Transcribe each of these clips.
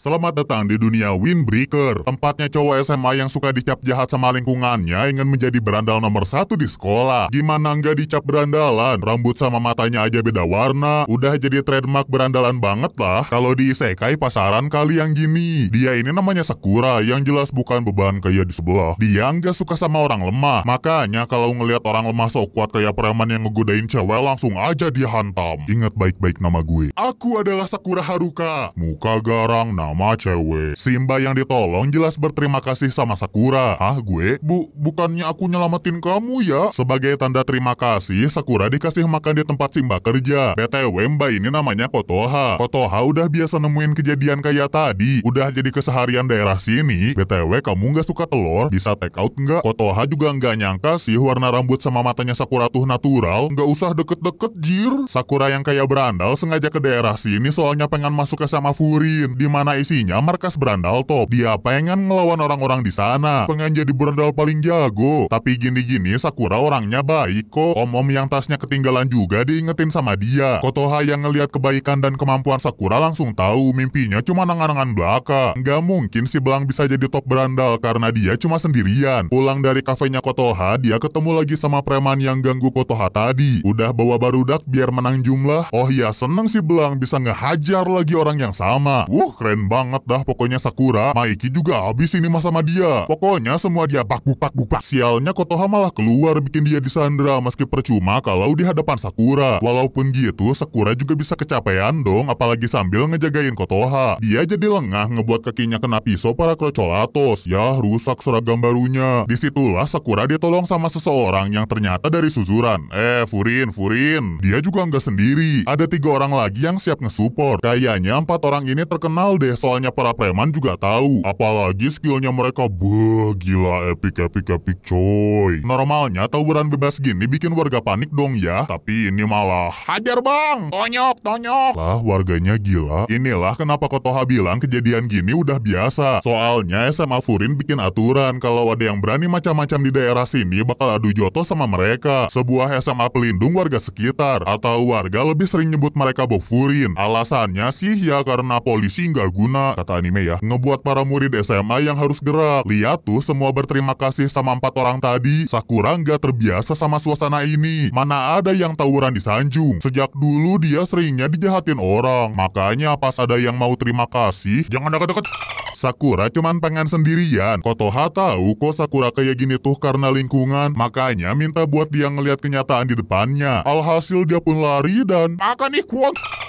Selamat datang di dunia windbreaker, tempatnya cowok SMA yang suka dicap jahat sama lingkungannya ingin menjadi berandal nomor satu di sekolah. Gimana nggak dicap berandalan, rambut sama matanya aja beda warna, udah jadi trademark berandalan banget lah. Kalau di isekai pasaran kali yang gini. Dia ini namanya Sakura, yang jelas bukan beban kayak di sebelah. Dia nggak suka sama orang lemah, makanya kalau ngelihat orang lemah sok kuat kayak preman yang ngegodain cewek langsung aja dihantam. Ingat baik-baik nama gue. Aku adalah Sakura Haruka, muka garang, nah Nama cewek. Simba yang ditolong jelas berterima kasih sama Sakura. Ah gue? Bu, bukannya aku nyelamatin kamu ya? Sebagai tanda terima kasih, Sakura dikasih makan di tempat Simba kerja. BTW mbak ini namanya Kotoha. Kotoha udah biasa nemuin kejadian kayak tadi. Udah jadi keseharian daerah sini. BTW kamu nggak suka telur? Bisa take out nggak? Kotoha juga nggak nyangka sih warna rambut sama matanya Sakura tuh natural. Nggak usah deket-deket jir. Sakura yang kayak berandal sengaja ke daerah sini soalnya pengen masuk ke sama Furin. Dimana isinya markas berandal top. Dia pengen ngelawan orang-orang di sana. Pengen jadi berandal paling jago. Tapi gini-gini Sakura orangnya baik kok. Om-om yang tasnya ketinggalan juga diingetin sama dia. Kotoha yang ngelihat kebaikan dan kemampuan Sakura langsung tahu mimpinya cuma nangan-nangan belaka. Nggak mungkin si Belang bisa jadi top berandal karena dia cuma sendirian. Pulang dari kafenya Kotoha, dia ketemu lagi sama preman yang ganggu Kotoha tadi. Udah bawa barudak biar menang jumlah. Oh iya, seneng si Belang bisa ngehajar lagi orang yang sama. Wuh, keren Keren banget dah pokoknya Sakura. Maiki juga habis ini mas sama dia. Pokoknya semua dia bakbuk-bakbuk. Sialnya Kotoha malah keluar bikin dia disandra meski percuma kalau di hadapan Sakura. Walaupun gitu, Sakura juga bisa kecapean dong apalagi sambil ngejagain Kotoha. Dia jadi lengah ngebuat kakinya kena pisau para Crocolatos. Ya, rusak seragam barunya. Disitulah Sakura ditolong sama seseorang yang ternyata dari Suzuran. Eh, Furin, Furin. Dia juga nggak sendiri. Ada tiga orang lagi yang siap ngesupport. Kayaknya empat orang ini terkenal deh deh soalnya para preman juga tahu. Apalagi skillnya mereka buh gila epic epic epic coy. Normalnya tawuran bebas gini bikin warga panik dong ya. Tapi ini malah hajar bang. Tonyok tonyok. Lah warganya gila. Inilah kenapa Kotoha bilang kejadian gini udah biasa. Soalnya SMA Furin bikin aturan kalau ada yang berani macam-macam di daerah sini bakal adu joto sama mereka. Sebuah SMA pelindung warga sekitar atau warga lebih sering nyebut mereka bofurin. Alasannya sih ya karena polisi nggak berguna, kata anime ya. Ngebuat para murid SMA yang harus gerak. Lihat tuh semua berterima kasih sama empat orang tadi. Sakura nggak terbiasa sama suasana ini. Mana ada yang tawuran di Sanjung. Sejak dulu dia seringnya dijahatin orang. Makanya pas ada yang mau terima kasih, jangan deket-deket. Sakura cuman pengen sendirian. Kotoha tahu kok Sakura kayak gini tuh karena lingkungan. Makanya minta buat dia ngelihat kenyataan di depannya. Alhasil dia pun lari dan... Makan ikut.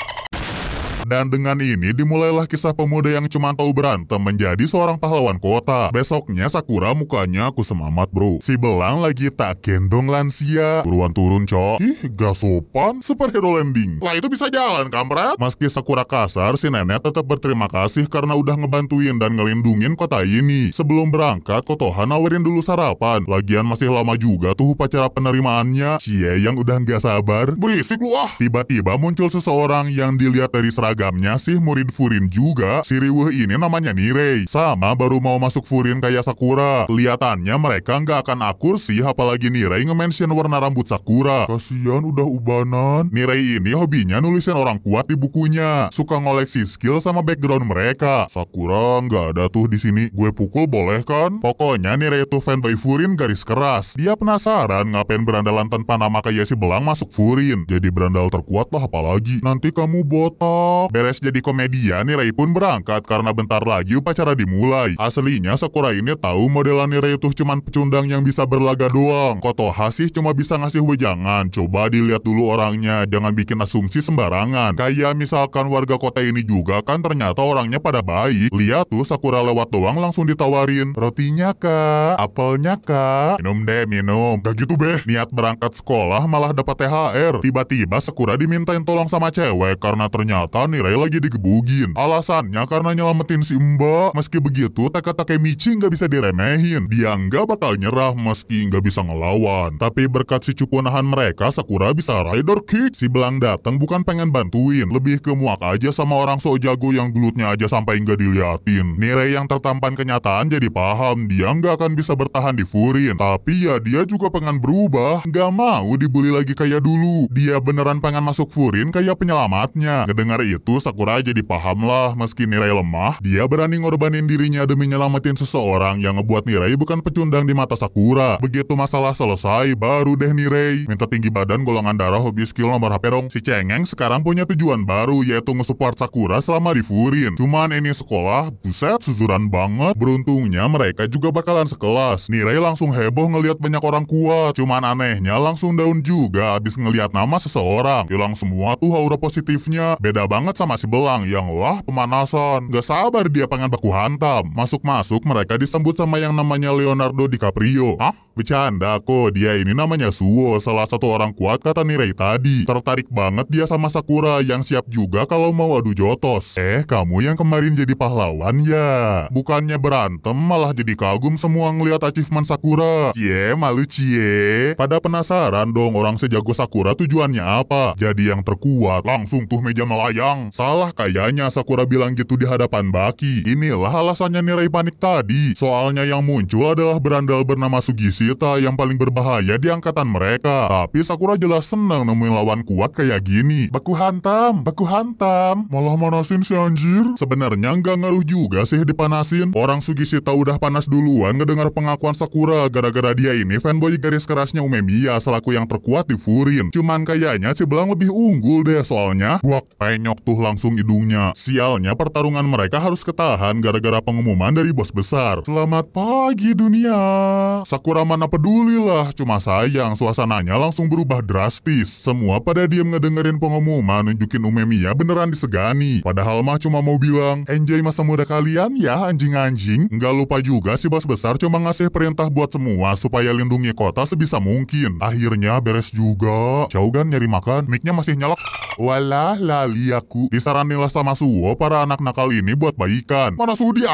Dan dengan ini dimulailah kisah pemuda yang cuma tahu berantem menjadi seorang pahlawan kota. Besoknya Sakura mukanya aku semamat bro. Si Belang lagi tak gendong lansia. Buruan turun cok. Ih gak sopan. Superhero landing. Lah itu bisa jalan kamerat. Meski Sakura kasar si nenek tetap berterima kasih karena udah ngebantuin dan ngelindungin kota ini. Sebelum berangkat Kotohan nawarin dulu sarapan. Lagian masih lama juga tuh upacara penerimaannya. Cie yang udah nggak sabar. Berisik lu ah. Tiba-tiba muncul seseorang yang dilihat dari seragam seragamnya sih murid Furin juga. Si Riwe ini namanya Nirei. Sama baru mau masuk Furin kayak Sakura. Kelihatannya mereka nggak akan akur sih apalagi Nirei nge-mention warna rambut Sakura. Kasian udah ubanan. Nirei ini hobinya nulisin orang kuat di bukunya. Suka ngoleksi skill sama background mereka. Sakura nggak ada tuh di sini. Gue pukul boleh kan? Pokoknya Nirei tuh fanboy Furin garis keras. Dia penasaran ngapain berandalan tanpa nama kayak si Belang masuk Furin. Jadi berandal terkuat lah apalagi. Nanti kamu botak. Beres jadi komedian, Nirai pun berangkat karena bentar lagi upacara dimulai. Aslinya Sakura ini tahu modelan Nirai itu cuma pecundang yang bisa berlaga doang. Koto sih cuma bisa ngasih wejangan. Coba dilihat dulu orangnya, jangan bikin asumsi sembarangan. Kayak misalkan warga kota ini juga kan ternyata orangnya pada baik. Lihat tuh Sakura lewat doang langsung ditawarin. Rotinya kak, apelnya kak. Minum deh, minum. Gak gitu beh. Niat berangkat sekolah malah dapat THR. Tiba-tiba Sakura dimintain tolong sama cewek karena ternyata Nire lagi digebugin. Alasannya karena nyelamatin si Mbak. Meski begitu, Taka Takemichi nggak bisa diremehin. Dia nggak bakal nyerah meski nggak bisa ngelawan. Tapi berkat si cupu mereka, Sakura bisa rider kick. Si Belang datang bukan pengen bantuin. Lebih ke muak aja sama orang so jago yang gelutnya aja sampai nggak diliatin. Nire yang tertampan kenyataan jadi paham. Dia nggak akan bisa bertahan di Furin. Tapi ya dia juga pengen berubah. Nggak mau dibully lagi kayak dulu. Dia beneran pengen masuk Furin kayak penyelamatnya. Ngedengar itu, itu Sakura jadi paham lah meski Nirai lemah, dia berani ngorbanin dirinya demi nyelamatin seseorang yang ngebuat Nirai bukan pecundang di mata Sakura. Begitu masalah selesai, baru deh Nirai. Minta tinggi badan, golongan darah, hobi skill nomor HP dong. Si Cengeng sekarang punya tujuan baru yaitu nge ngesupport Sakura selama di Furin. Cuman ini sekolah, buset suzuran banget. Beruntungnya mereka juga bakalan sekelas. Nirai langsung heboh ngelihat banyak orang kuat. Cuman anehnya langsung daun juga abis ngelihat nama seseorang. Hilang semua tuh aura positifnya. Beda banget banget sama si Belang yang wah pemanasan. Gak sabar dia pengen baku hantam. Masuk-masuk mereka disambut sama yang namanya Leonardo DiCaprio. Hah? Bercanda kok, dia ini namanya Suo, salah satu orang kuat kata Nirei tadi. Tertarik banget dia sama Sakura yang siap juga kalau mau adu jotos. Eh, kamu yang kemarin jadi pahlawan ya? Bukannya berantem, malah jadi kagum semua ngeliat achievement Sakura. Cie, malu cie. Pada penasaran dong orang sejago Sakura tujuannya apa? Jadi yang terkuat, langsung tuh meja melayang bilang. Salah kayaknya Sakura bilang gitu di hadapan Baki. Inilah alasannya Nirai panik tadi. Soalnya yang muncul adalah berandal bernama Sugisita yang paling berbahaya di angkatan mereka. Tapi Sakura jelas senang nemuin lawan kuat kayak gini. baku hantam, baku hantam. Malah manasin si anjir. Sebenarnya nggak ngaruh juga sih dipanasin. Orang Sugisita udah panas duluan ngedengar pengakuan Sakura gara-gara dia ini fanboy garis kerasnya Umemiya selaku yang terkuat di Furin. Cuman kayaknya si Belang lebih unggul deh soalnya. Buak penyok tuh menyentuh langsung hidungnya. Sialnya pertarungan mereka harus ketahan gara-gara pengumuman dari bos besar. Selamat pagi dunia. Sakura mana peduli lah, cuma sayang suasananya langsung berubah drastis. Semua pada diam ngedengerin pengumuman nunjukin Umemiya beneran disegani. Padahal mah cuma mau bilang, enjoy masa muda kalian ya anjing-anjing. Nggak lupa juga si bos besar cuma ngasih perintah buat semua supaya lindungi kota sebisa mungkin. Akhirnya beres juga. Chaugan nyari makan, micnya masih nyala. Walah lali aku aku. Disaranilah sama Suwo para anak nakal ini buat baikan. Mana sudi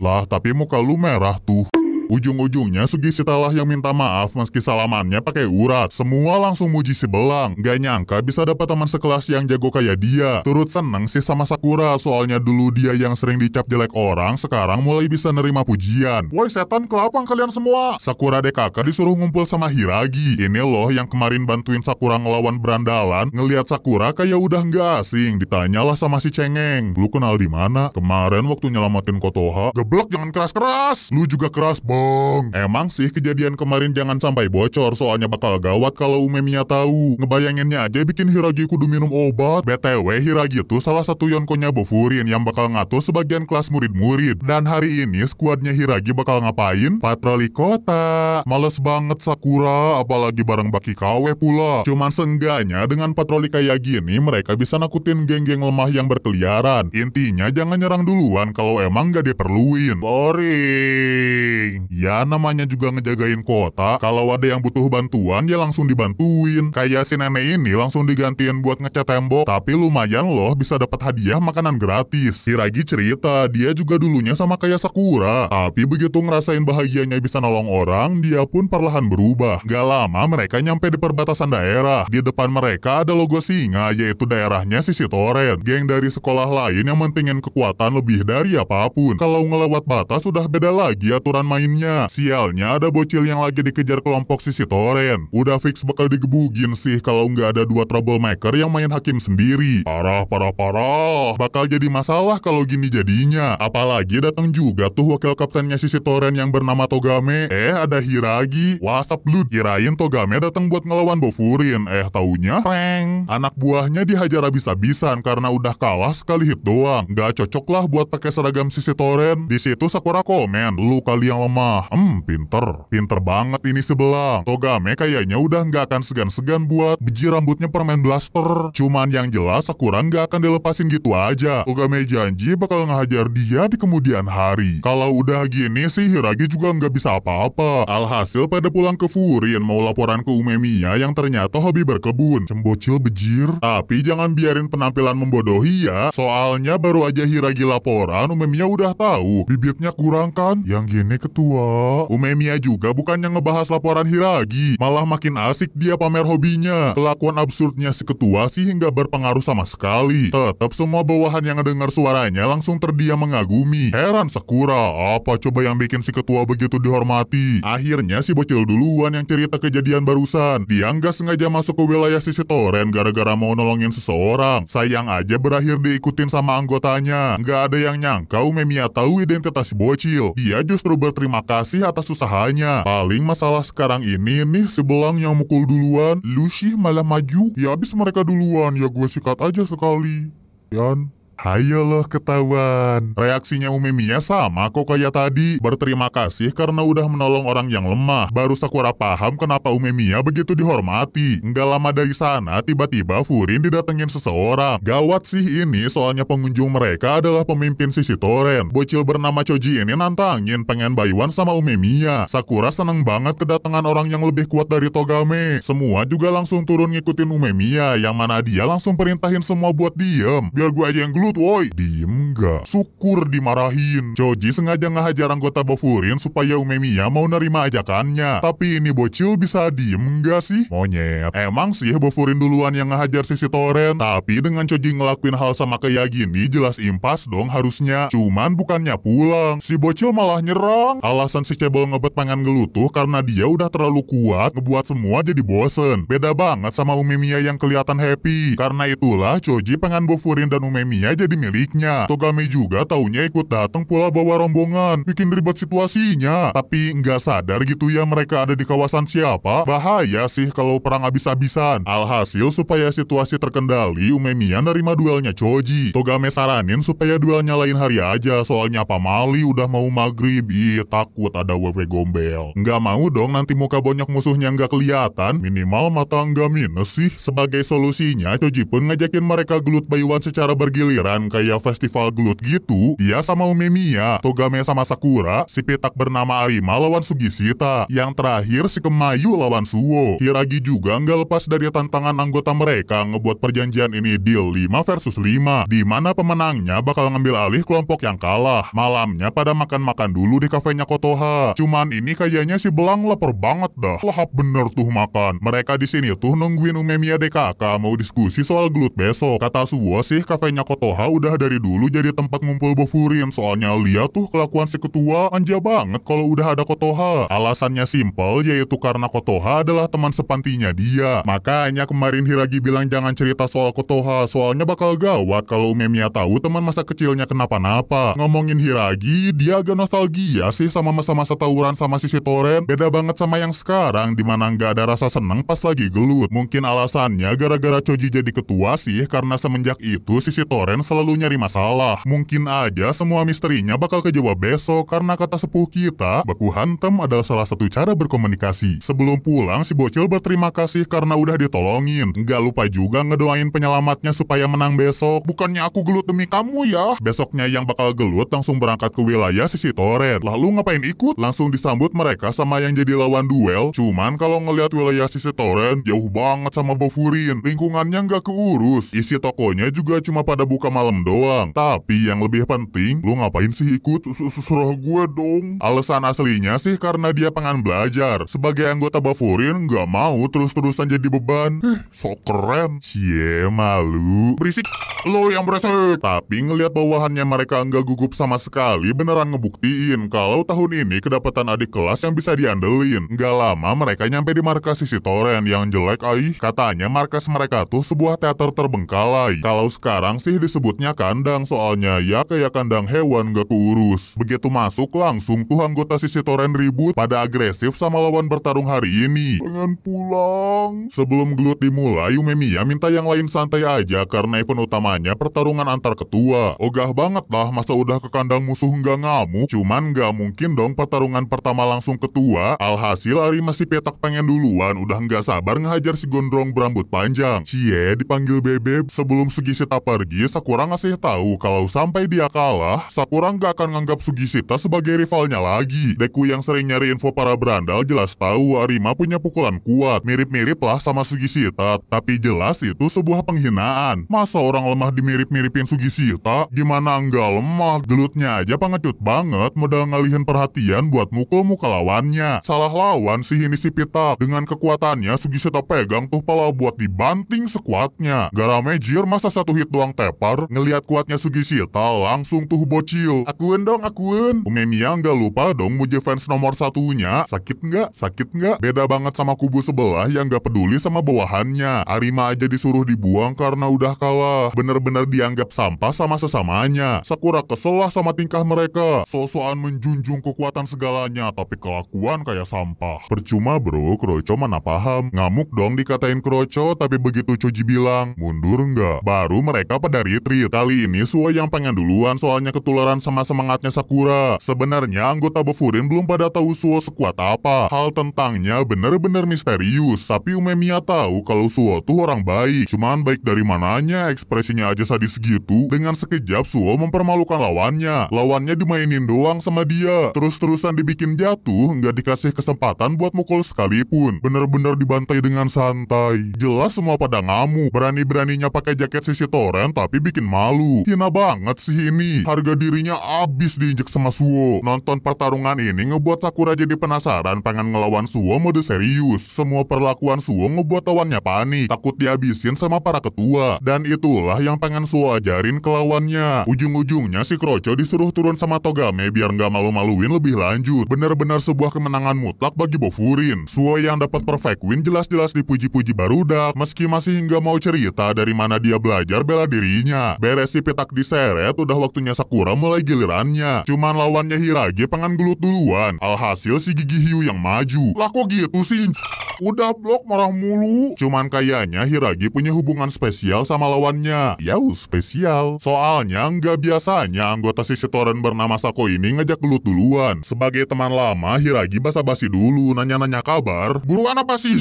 Lah, tapi muka lu merah tuh. Ujung-ujungnya Sugi Sitalah yang minta maaf meski salamannya pakai urat. Semua langsung muji si Belang. Gak nyangka bisa dapat teman sekelas yang jago kayak dia. Turut seneng sih sama Sakura soalnya dulu dia yang sering dicap jelek orang sekarang mulai bisa nerima pujian. Woi setan kelapang kalian semua. Sakura dekaka disuruh ngumpul sama Hiragi. Ini loh yang kemarin bantuin Sakura ngelawan berandalan. Ngeliat Sakura kayak udah nggak asing. Ditanyalah sama si Cengeng. Lu kenal di mana? Kemarin waktu nyelamatin Kotoha. Geblek jangan keras-keras. Lu juga keras banget bohong. Emang sih kejadian kemarin jangan sampai bocor soalnya bakal gawat kalau Umemiya tahu. Ngebayanginnya aja bikin Hiragi kudu minum obat. BTW Hiragi itu salah satu Yonkonya Bofurin yang bakal ngatur sebagian kelas murid-murid. Dan hari ini skuadnya Hiragi bakal ngapain? Patroli kota. Males banget Sakura apalagi bareng Baki Kawe pula. Cuman seenggaknya dengan patroli kayak gini mereka bisa nakutin geng-geng lemah yang berkeliaran. Intinya jangan nyerang duluan kalau emang gak diperluin. Boring. Ya namanya juga ngejagain kota, kalau ada yang butuh bantuan ya langsung dibantuin. Kayak si nenek ini langsung digantiin buat ngecat tembok, tapi lumayan loh bisa dapat hadiah makanan gratis. hiragi cerita, dia juga dulunya sama kayak Sakura, tapi begitu ngerasain bahagianya bisa nolong orang, dia pun perlahan berubah. Gak lama mereka nyampe di perbatasan daerah. Di depan mereka ada logo singa, yaitu daerahnya Sisi Toren, geng dari sekolah lain yang mentingin kekuatan lebih dari apapun. Kalau ngelewat batas sudah beda lagi aturan main timnya. Sialnya ada bocil yang lagi dikejar kelompok sisi Toren. Udah fix bakal digebugin sih kalau nggak ada dua troublemaker yang main hakim sendiri. Parah, parah, parah. Bakal jadi masalah kalau gini jadinya. Apalagi datang juga tuh wakil kaptennya sisi Toren yang bernama Togame. Eh, ada Hiragi. Whatsapp lu kirain Togame datang buat ngelawan Bofurin. Eh, taunya Reng. Anak buahnya dihajar habis-habisan karena udah kalah sekali hit doang. Nggak cocok lah buat pakai seragam sisi Toren. Di situ Sakura komen, lu kali yang lemah mah, Hmm, pinter. Pinter banget ini sebelang. Togame kayaknya udah nggak akan segan-segan buat biji rambutnya permen blaster. Cuman yang jelas Sakura nggak akan dilepasin gitu aja. Togame janji bakal ngehajar dia di kemudian hari. Kalau udah gini sih Hiragi juga nggak bisa apa-apa. Alhasil pada pulang ke Furin mau laporan ke Umemiya yang ternyata hobi berkebun. Cembocil bejir. Tapi jangan biarin penampilan membodohi ya. Soalnya baru aja Hiragi laporan Umemiya udah tahu. Bibitnya kurang kan? Yang gini ketua Wah, Umemia juga bukannya ngebahas laporan Hiragi, malah makin asik dia pamer hobinya. Kelakuan absurdnya si ketua sih hingga berpengaruh sama sekali. Tetap semua bawahan yang dengar suaranya langsung terdiam mengagumi. Heran Sakura, apa coba yang bikin si ketua begitu dihormati? Akhirnya si bocil duluan yang cerita kejadian barusan. Dia nggak sengaja masuk ke wilayah sisi Toren gara-gara mau nolongin seseorang. Sayang aja berakhir diikutin sama anggotanya. Nggak ada yang nyangka Umemia tahu identitas si bocil. Dia justru berterima terima kasih atas usahanya. Paling masalah sekarang ini nih sebelang yang mukul duluan, Lucy malah maju. Ya habis mereka duluan, ya gue sikat aja sekali. Yan ayo loh ketahuan. Reaksinya Umemiya sama kok kayak tadi. Berterima kasih karena udah menolong orang yang lemah. Baru Sakura paham kenapa Umemiya begitu dihormati. Nggak lama dari sana, tiba-tiba Furin didatengin seseorang. Gawat sih ini, soalnya pengunjung mereka adalah pemimpin sisi toren. Bocil bernama Choji ini nantangin pengen bayuan sama Umemiya. Sakura seneng banget kedatangan orang yang lebih kuat dari Togame. Semua juga langsung turun ngikutin Umemiya, yang mana dia langsung perintahin semua buat diem. Biar gue aja yang glu minuto hoy. Diem enggak. Syukur dimarahin. Choji sengaja ngehajar anggota Bofurin supaya Umemiya mau nerima ajakannya. Tapi ini bocil bisa diem gak sih? Monyet. Emang sih Bofurin duluan yang ngehajar sisi Toren. Tapi dengan Choji ngelakuin hal sama kayak gini jelas impas dong harusnya. Cuman bukannya pulang. Si bocil malah nyerang. Alasan si Cebol ngebet pengen tuh karena dia udah terlalu kuat ngebuat semua jadi bosen. Beda banget sama Umemiya yang kelihatan happy. Karena itulah Choji pengen Bofurin dan Umemiya jadi miliknya. Toga kami juga taunya ikut datang pula bawa rombongan, bikin ribet situasinya. Tapi nggak sadar gitu ya mereka ada di kawasan siapa, bahaya sih kalau perang abis-abisan. Alhasil supaya situasi terkendali, Umemiya nerima duelnya Choji. Togame saranin supaya duelnya lain hari aja, soalnya apa Mali udah mau maghrib, ih takut ada wewe gombel. Nggak mau dong nanti muka banyak musuhnya nggak kelihatan, minimal mata nggak minus sih. Sebagai solusinya, Choji pun ngajakin mereka gelut bayuan secara bergiliran kayak festival gelut gitu, dia sama Umemiya, Togame sama Sakura, si petak bernama Arima lawan Sugisita, yang terakhir si Kemayu lawan Suwo. Hiragi juga nggak lepas dari tantangan anggota mereka ngebuat perjanjian ini deal 5 versus 5, di mana pemenangnya bakal ngambil alih kelompok yang kalah. Malamnya pada makan-makan dulu di kafenya Kotoha. Cuman ini kayaknya si Belang lapar banget dah, lahap bener tuh makan. Mereka di sini tuh nungguin Umemiya DKK mau diskusi soal gelut besok. Kata Suwo sih kafenya Kotoha udah dari dulu jadi tempat ngumpul Bofurin soalnya lihat tuh kelakuan si ketua anja banget kalau udah ada Kotoha. Alasannya simpel yaitu karena Kotoha adalah teman sepantinya dia. Makanya kemarin Hiragi bilang jangan cerita soal Kotoha soalnya bakal gawat kalau umemia tahu teman masa kecilnya kenapa-napa. Ngomongin Hiragi, dia agak nostalgia sih sama masa-masa tawuran sama sisi Toren, Beda banget sama yang sekarang dimana nggak ada rasa seneng pas lagi gelut. Mungkin alasannya gara-gara Choji jadi ketua sih karena semenjak itu sisi Toren selalu nyari masalah. Mungkin aja semua misterinya bakal kejawab besok karena kata sepuh kita, baku hantam adalah salah satu cara berkomunikasi. Sebelum pulang, si bocil berterima kasih karena udah ditolongin. Nggak lupa juga ngedoain penyelamatnya supaya menang besok. Bukannya aku gelut demi kamu ya. Besoknya yang bakal gelut langsung berangkat ke wilayah sisi Toren. Lalu ngapain ikut? Langsung disambut mereka sama yang jadi lawan duel. Cuman kalau ngelihat wilayah sisi Toren, jauh banget sama Bofurin. Lingkungannya nggak keurus. Isi tokonya juga cuma pada buka malam doang. Tapi tapi yang lebih penting, lo ngapain sih ikut suruh gue dong? Alasan aslinya sih karena dia pengen belajar. Sebagai anggota Bafurin, gak mau terus-terusan jadi beban. Eh, sok keren. Cie, malu. Berisik, lo yang berisik. Tapi ngelihat bawahannya mereka nggak gugup sama sekali, beneran ngebuktiin kalau tahun ini kedapatan adik kelas yang bisa diandelin. Nggak lama mereka nyampe di markas sisi Toren yang jelek, aih. Katanya markas mereka tuh sebuah teater terbengkalai. Kalau sekarang sih disebutnya kandang soal soalnya ya kayak kandang hewan gak keurus. Begitu masuk langsung tuh anggota sisi toren ribut pada agresif sama lawan bertarung hari ini. Pengen pulang. Sebelum gelut dimulai, Umemiya minta yang lain santai aja karena event utamanya pertarungan antar ketua. Ogah banget lah masa udah ke kandang musuh nggak ngamuk. Cuman nggak mungkin dong pertarungan pertama langsung ketua. Alhasil Ari masih petak pengen duluan udah nggak sabar ngehajar si gondrong berambut panjang. Cie dipanggil bebek sebelum Sugishita pergi Sakura ngasih tahu kalau kalau sampai dia kalah, Sakura nggak akan nganggap Sugisita sebagai rivalnya lagi. Deku yang sering nyari info para berandal jelas tahu Arima punya pukulan kuat, mirip-mirip lah sama Sugisita. Tapi jelas itu sebuah penghinaan. Masa orang lemah dimirip-miripin Sugisita? Gimana nggak lemah? Gelutnya aja pengecut banget, modal ngalihin perhatian buat mukul muka lawannya. Salah lawan si Pitak. Dengan kekuatannya, Sugisita pegang tuh pala buat dibanting sekuatnya. Gara jir masa satu hit doang tepar, ngelihat kuatnya Sugisita sieta ya langsung tuh bocil. akuin dong, akuan. Ungenia nggak lupa dong muji fans nomor satunya. Sakit nggak? Sakit nggak? Beda banget sama kubu sebelah yang nggak peduli sama bawahannya. Arima aja disuruh dibuang karena udah kalah. Bener-bener dianggap sampah sama sesamanya. Sakura keselah sama tingkah mereka. Sosokan menjunjung kekuatan segalanya, tapi kelakuan kayak sampah. Percuma bro, Kroco mana paham. Ngamuk dong dikatain Kroco, tapi begitu Choji bilang, mundur nggak? Baru mereka pada retreat. Kali ini Suwaya yang pengen duluan soalnya ketularan sama semangatnya Sakura. Sebenarnya anggota Bofurin belum pada tahu Suo sekuat apa. Hal tentangnya bener-bener misterius, tapi Umemiya tahu kalau Suo tuh orang baik. Cuman baik dari mananya, ekspresinya aja sadis gitu. Dengan sekejap Suo mempermalukan lawannya. Lawannya dimainin doang sama dia. Terus-terusan dibikin jatuh, nggak dikasih kesempatan buat mukul sekalipun. Bener-bener dibantai dengan santai. Jelas semua pada ngamu, berani-beraninya pakai jaket sisi toren tapi bikin malu. Hinaba banget sih ini. Harga dirinya abis diinjek sama Suo. Nonton pertarungan ini ngebuat Sakura jadi penasaran pengen ngelawan Suo mode serius. Semua perlakuan Suo ngebuat lawannya panik, takut dihabisin sama para ketua. Dan itulah yang pengen Suo ajarin ke lawannya. Ujung-ujungnya si Kroco disuruh turun sama Togame biar nggak malu-maluin lebih lanjut. Bener-bener sebuah kemenangan mutlak bagi Bofurin. Suo yang dapat perfect win jelas-jelas dipuji-puji Barudak, meski masih nggak mau cerita dari mana dia belajar bela dirinya. Beres si petak di diseret, udah waktunya Sakura mulai gilirannya. Cuman lawannya Hirage pengen gelut duluan. Alhasil si gigi hiu yang maju. Lah kok gitu sih? Udah blok marah mulu. Cuman kayaknya Hirage punya hubungan spesial sama lawannya. yau spesial. Soalnya nggak biasanya anggota si setoran bernama Sako ini ngajak gelut duluan. Sebagai teman lama, Hirage basa-basi dulu, nanya-nanya kabar. Buruan apa sih?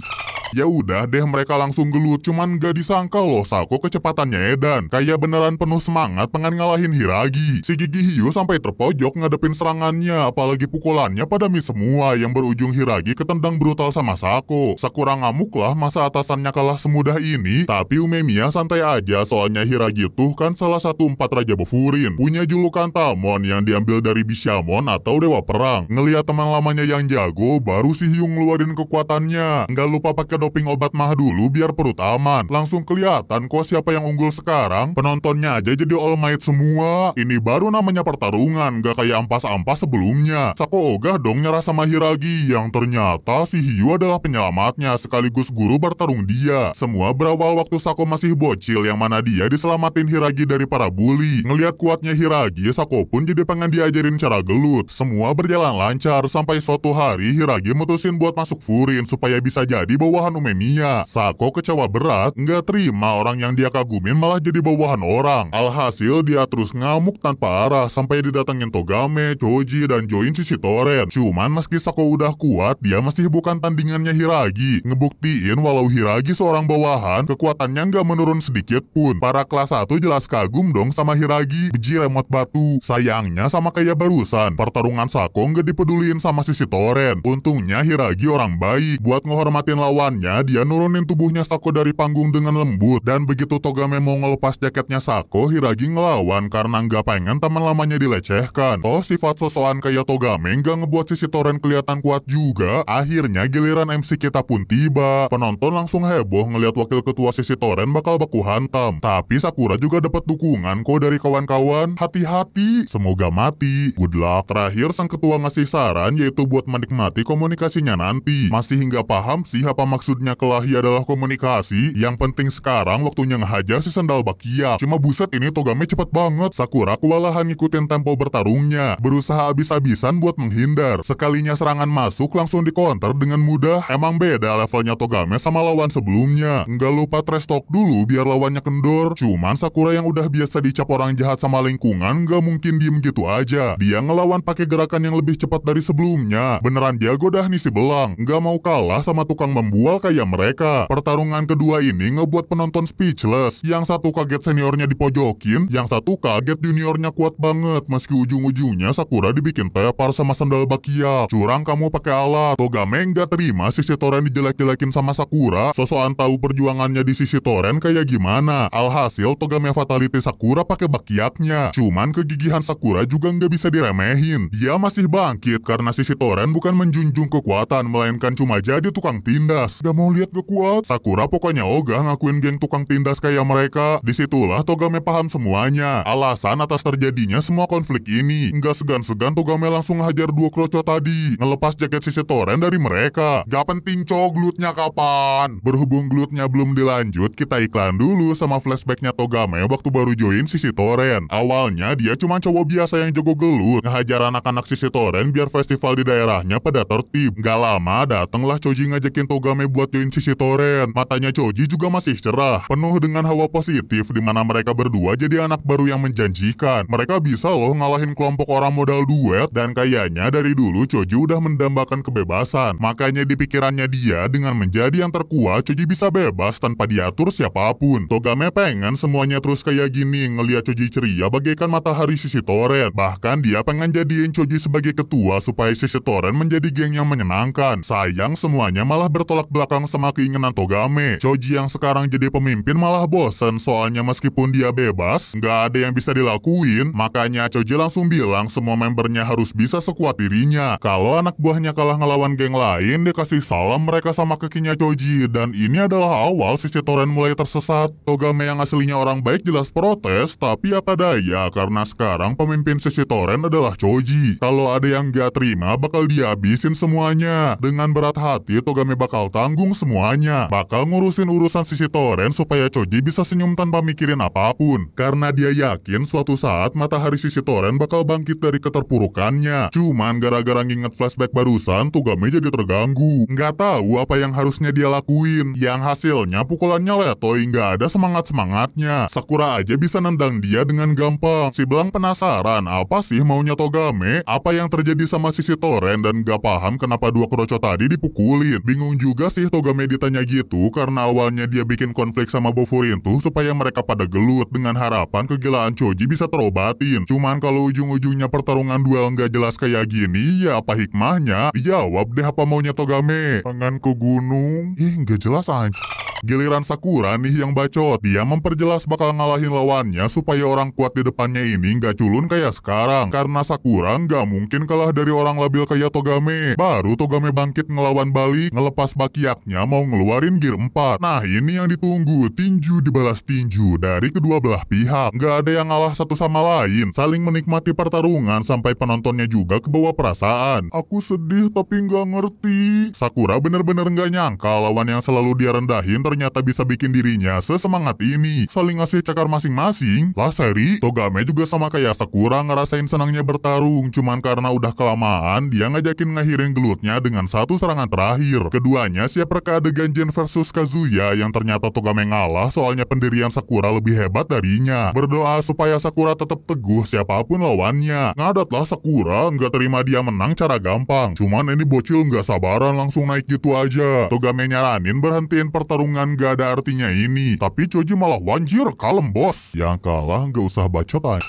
Ya udah deh mereka langsung gelut, cuman gak disangka loh Sako kecepatannya edan. Kayak beneran penuh semangat pengen ngalahin Hiragi. Si Gigi hiu sampai terpojok ngadepin serangannya, apalagi pukulannya pada Mi semua yang berujung Hiragi ketendang brutal sama Sako. sekurang ngamuk lah masa atasannya kalah semudah ini, tapi Umemiya santai aja soalnya Hiragi tuh kan salah satu empat Raja bufurin Punya julukan Tamon yang diambil dari Bishamon atau Dewa Perang. Ngeliat teman lamanya yang jago, baru si hiu ngeluarin kekuatannya. Nggak lupa pakai doping obat mah dulu biar perut aman. Langsung kelihatan kok siapa yang unggul sekarang. Penontonnya aja jadi all might semua. Ini baru namanya pertarungan, gak kayak ampas-ampas sebelumnya. Sako ogah dong nyerah sama Hiragi yang ternyata si Hiyu adalah penyelamatnya sekaligus guru bertarung dia. Semua berawal waktu Sako masih bocil yang mana dia diselamatin Hiragi dari para bully. Ngeliat kuatnya Hiragi, Sako pun jadi pengen diajarin cara gelut. Semua berjalan lancar sampai suatu hari Hiragi mutusin buat masuk Furin supaya bisa jadi bawahan monomania. Sako kecewa berat, nggak terima orang yang dia kagumin malah jadi bawahan orang. Alhasil dia terus ngamuk tanpa arah sampai didatengin Togame, Choji, dan Join Toren. Cuman meski Sako udah kuat, dia masih bukan tandingannya Hiragi. Ngebuktiin walau Hiragi seorang bawahan, kekuatannya nggak menurun sedikit pun. Para kelas 1 jelas kagum dong sama Hiragi, beji remote batu. Sayangnya sama kayak barusan, pertarungan Sako nggak dipeduliin sama Toren. Untungnya Hiragi orang baik, buat ngehormatin lawan Kemudiannya, dia nurunin tubuhnya Sako dari panggung dengan lembut, dan begitu Togame mau ngelepas jaketnya Sako, Hiragi ngelawan karena nggak pengen teman lamanya dilecehkan. Oh sifat sosokan kayak Togame nggak ngebuat sisi Toren kelihatan kuat juga, akhirnya giliran MC kita pun tiba. Penonton langsung heboh ngelihat wakil ketua sisi Toren bakal baku hantam. Tapi Sakura juga dapat dukungan kok dari kawan-kawan. Hati-hati, semoga mati. Good luck. Terakhir sang ketua ngasih saran yaitu buat menikmati komunikasinya nanti. Masih hingga paham sih apa maksudnya maksudnya kelahi adalah komunikasi, yang penting sekarang waktunya ngehajar si sandal bakia. Cuma buset ini togame cepat banget. Sakura kewalahan ngikutin tempo bertarungnya, berusaha abis-abisan buat menghindar. Sekalinya serangan masuk langsung dikonter dengan mudah. Emang beda levelnya togame sama lawan sebelumnya. Nggak lupa trash dulu biar lawannya kendor. Cuman Sakura yang udah biasa dicap orang jahat sama lingkungan nggak mungkin diem gitu aja. Dia ngelawan pakai gerakan yang lebih cepat dari sebelumnya. Beneran dia godah nih si belang. Nggak mau kalah sama tukang membual Padahal kayak mereka, pertarungan kedua ini ngebuat penonton speechless. Yang satu kaget seniornya dipojokin, yang satu kaget juniornya kuat banget. Meski ujung-ujungnya Sakura dibikin tepar sama sandal bakia. Curang kamu pakai alat. Togame nggak terima sisi Toren dijelek-jelekin sama Sakura. Sosokan tahu perjuangannya di sisi Toren kayak gimana. Alhasil Togame fatality Sakura pakai bakiaknya. Cuman kegigihan Sakura juga nggak bisa diremehin. Dia masih bangkit karena sisi Toren bukan menjunjung kekuatan melainkan cuma jadi tukang tindas. Gak mau lihat gak kuat. Sakura pokoknya ogah oh, ngakuin geng tukang tindas kayak mereka. Disitulah Togame paham semuanya. Alasan atas terjadinya semua konflik ini. Gak segan-segan Togame langsung hajar dua kroco tadi. Ngelepas jaket sisi toren dari mereka. Gak penting cowok glutnya kapan. Berhubung glutnya belum dilanjut, kita iklan dulu sama flashbacknya Togame waktu baru join Sisi Toren. Awalnya dia cuma cowok biasa yang jago gelut, ngehajar anak-anak Sisi Toren biar festival di daerahnya pada tertib. Gak lama datanglah Choji ngajakin Togame buat join sisi Toren. Matanya Choji juga masih cerah, penuh dengan hawa positif di mana mereka berdua jadi anak baru yang menjanjikan. Mereka bisa loh ngalahin kelompok orang modal duet dan kayaknya dari dulu Choji udah mendambakan kebebasan. Makanya di pikirannya dia dengan menjadi yang terkuat, Choji bisa bebas tanpa diatur siapapun. Togame pengen semuanya terus kayak gini ngeliat Choji ceria bagaikan matahari sisi Toren. Bahkan dia pengen jadiin Choji sebagai ketua supaya sisi Toren menjadi geng yang menyenangkan. Sayang semuanya malah bertolak belakang belakang sama keinginan Togame. Choji yang sekarang jadi pemimpin malah bosen soalnya meskipun dia bebas, nggak ada yang bisa dilakuin. Makanya Choji langsung bilang semua membernya harus bisa sekuat dirinya. Kalau anak buahnya kalah ngelawan geng lain, dia kasih salam mereka sama kekinya Choji. Dan ini adalah awal sisi Toren mulai tersesat. Togame yang aslinya orang baik jelas protes, tapi apa daya karena sekarang pemimpin sisi Toren adalah Choji. Kalau ada yang nggak terima, bakal dihabisin semuanya. Dengan berat hati, Togame bakal tanggung nanggung semuanya. Bakal ngurusin urusan sisi Toren supaya Choji bisa senyum tanpa mikirin apapun. Karena dia yakin suatu saat matahari sisi Toren bakal bangkit dari keterpurukannya. Cuman gara-gara nginget flashback barusan, Togami jadi terganggu. Nggak tahu apa yang harusnya dia lakuin. Yang hasilnya pukulannya letoy, nggak ada semangat-semangatnya. Sakura aja bisa nendang dia dengan gampang. Si Belang penasaran apa sih maunya Togame? Apa yang terjadi sama sisi Toren dan nggak paham kenapa dua kroco tadi dipukulin. Bingung juga sih sih ditanya gitu karena awalnya dia bikin konflik sama Bofurin tuh supaya mereka pada gelut dengan harapan kegilaan Choji bisa terobatin. Cuman kalau ujung-ujungnya pertarungan duel nggak jelas kayak gini, ya apa hikmahnya? Dijawab deh apa maunya Togame. ke gunung. Ih, nggak jelas anjing. Giliran Sakura nih yang bacot. Dia memperjelas bakal ngalahin lawannya supaya orang kuat di depannya ini nggak culun kayak sekarang. Karena Sakura nggak mungkin kalah dari orang labil kayak Togame. Baru Togame bangkit ngelawan balik, ngelepas bakiaknya mau ngeluarin gear 4. Nah ini yang ditunggu, tinju dibalas tinju dari kedua belah pihak. Nggak ada yang ngalah satu sama lain, saling menikmati pertarungan sampai penontonnya juga kebawa perasaan. Aku sedih tapi nggak ngerti. Sakura bener-bener nggak -bener nyangka lawan yang selalu dia rendahin ternyata bisa bikin dirinya sesemangat ini. Saling ngasih cakar masing-masing. Lah seri, Togame juga sama kayak Sakura ngerasain senangnya bertarung. Cuman karena udah kelamaan, dia ngajakin ngakhirin gelutnya dengan satu serangan terakhir. Keduanya siap reka adegan Jin versus Kazuya yang ternyata Togame ngalah soalnya pendirian Sakura lebih hebat darinya. Berdoa supaya Sakura tetap teguh siapapun lawannya. Ngadatlah Sakura nggak terima dia menang cara gampang. Cuman ini bocil nggak sabaran langsung naik gitu aja. Togame nyaranin berhentiin pertarungan dengan gak ada artinya ini. Tapi Choji malah wanjir, kalem bos. Yang kalah gak usah bacotan.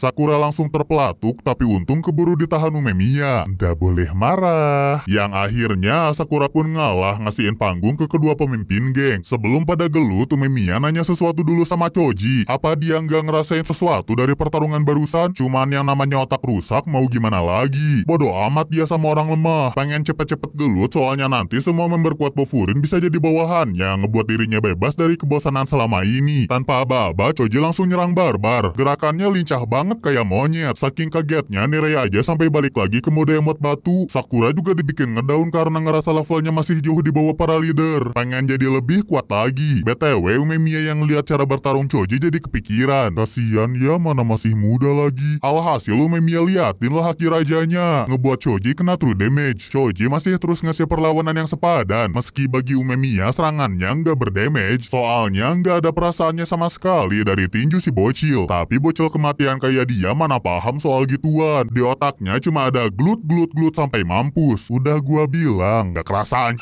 Sakura langsung terpelatuk tapi untung keburu ditahan Umemiya. Nggak boleh marah. Yang akhirnya Sakura pun ngalah ngasihin panggung ke kedua pemimpin geng. Sebelum pada gelut, Umemiya nanya sesuatu dulu sama Choji. Apa dia nggak ngerasain sesuatu dari pertarungan barusan? Cuman yang namanya otak rusak mau gimana lagi? Bodoh amat dia sama orang lemah. Pengen cepet-cepet gelut soalnya nanti semua member kuat Bofurin bisa jadi bawahan yang ngebuat dirinya bebas dari kebosanan selama ini. Tanpa aba-aba, Choji langsung nyerang barbar. Gerakannya lincah banget banget kayak monyet. Saking kagetnya, Nerea aja sampai balik lagi ke mode emot batu. Sakura juga dibikin ngedown karena ngerasa levelnya masih jauh di bawah para leader. Pengen jadi lebih kuat lagi. BTW, Umemiya yang lihat cara bertarung Choji jadi kepikiran. Kasian ya, mana masih muda lagi. Alhasil Umemiya liatin lah haki rajanya. Ngebuat Choji kena true damage. Choji masih terus ngasih perlawanan yang sepadan. Meski bagi Umemiya, serangannya nggak berdamage. Soalnya nggak ada perasaannya sama sekali dari tinju si bocil. Tapi bocil kematian kayak ya dia mana paham soal gituan. Di otaknya cuma ada glut-glut-glut sampai mampus. Udah gua bilang, gak kerasa.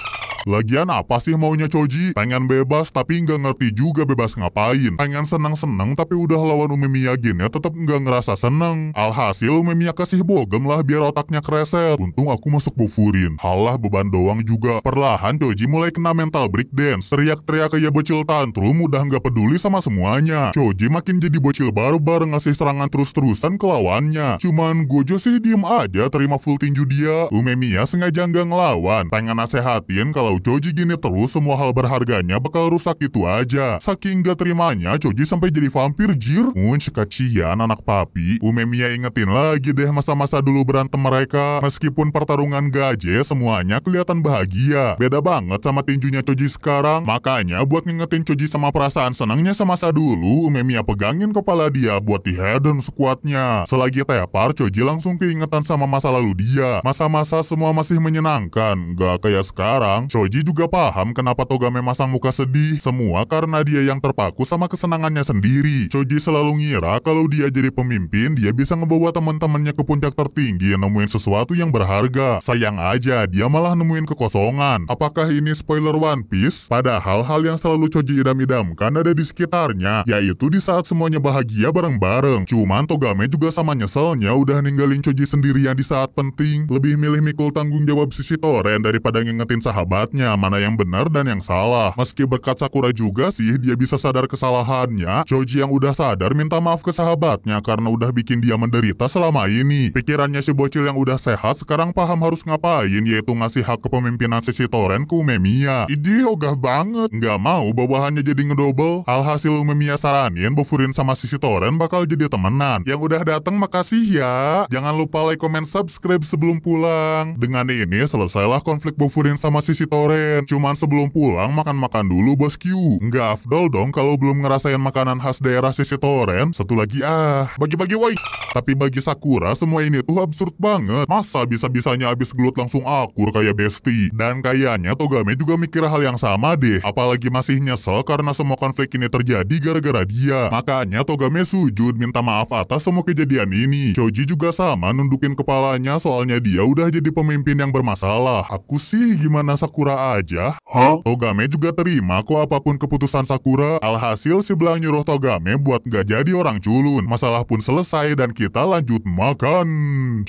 Lagian apa sih maunya Choji? Pengen bebas tapi nggak ngerti juga bebas ngapain. Pengen senang senang tapi udah lawan Umi Miyagi ya tetap nggak ngerasa seneng. Alhasil Umi Mia kasih bogem lah biar otaknya kreset. Untung aku masuk bufurin. Halah beban doang juga. Perlahan Choji mulai kena mental breakdown Teriak-teriak kayak bocil tantrum udah nggak peduli sama semuanya. Choji makin jadi bocil barbar ngasih serangan terus-terusan ke lawannya. Cuman Gojo sih diem aja terima full tinju dia. Umi Mia sengaja nggak ngelawan. Pengen nasehatin kalau Coji Choji gini terus, semua hal berharganya bakal rusak itu aja. Saking gak terimanya, Choji sampai jadi vampir, jir. Munch, kacian anak papi. Umemiya ingetin lagi deh masa-masa dulu berantem mereka. Meskipun pertarungan gaje, semuanya kelihatan bahagia. Beda banget sama tinjunya Choji sekarang. Makanya buat ngingetin Choji sama perasaan senangnya semasa dulu, Umemiya pegangin kepala dia buat di dan sekuatnya. Selagi tepar, Choji langsung keingetan sama masa lalu dia. Masa-masa semua masih menyenangkan, gak kayak sekarang. Soji juga paham kenapa Togame masang muka sedih, semua karena dia yang terpaku sama kesenangannya sendiri. Soji selalu ngira kalau dia jadi pemimpin, dia bisa ngebawa teman-temannya ke puncak tertinggi nemuin sesuatu yang berharga. Sayang aja, dia malah nemuin kekosongan. Apakah ini spoiler One Piece? Padahal hal yang selalu Soji idam-idamkan ada di sekitarnya, yaitu di saat semuanya bahagia bareng-bareng. Cuman Togame juga sama nyeselnya udah ninggalin Soji sendirian di saat penting, lebih milih mikul tanggung jawab sisi Toren daripada ngingetin sahabat melihatnya mana yang benar dan yang salah. Meski berkat Sakura juga sih dia bisa sadar kesalahannya, Joji yang udah sadar minta maaf ke sahabatnya karena udah bikin dia menderita selama ini. Pikirannya si bocil yang udah sehat sekarang paham harus ngapain yaitu ngasih hak kepemimpinan si Shitoren ke Umemiya. Ide ogah banget. Nggak mau bawahannya jadi ngedobel. Alhasil Umemiya saranin bufurin sama si Shitoren bakal jadi temenan. Yang udah dateng makasih ya. Jangan lupa like, comment, subscribe sebelum pulang. Dengan ini selesailah konflik bufurin sama si Shitoren restoran. Cuman sebelum pulang makan-makan dulu bos Q. Nggak afdol dong kalau belum ngerasain makanan khas daerah sisi toren. Satu lagi ah. Bagi-bagi woi. Tapi bagi Sakura semua ini tuh absurd banget. Masa bisa-bisanya abis gelut langsung akur kayak Besti. Dan kayaknya Togame juga mikir hal yang sama deh. Apalagi masih nyesel karena semua konflik ini terjadi gara-gara dia. Makanya Togame sujud minta maaf atas semua kejadian ini. Choji juga sama nundukin kepalanya soalnya dia udah jadi pemimpin yang bermasalah. Aku sih gimana Sakura Sakura aja? Huh? Togame juga terima kok apapun keputusan Sakura. Alhasil si Belang nyuruh Togame buat nggak jadi orang culun. Masalah pun selesai dan kita lanjut makan.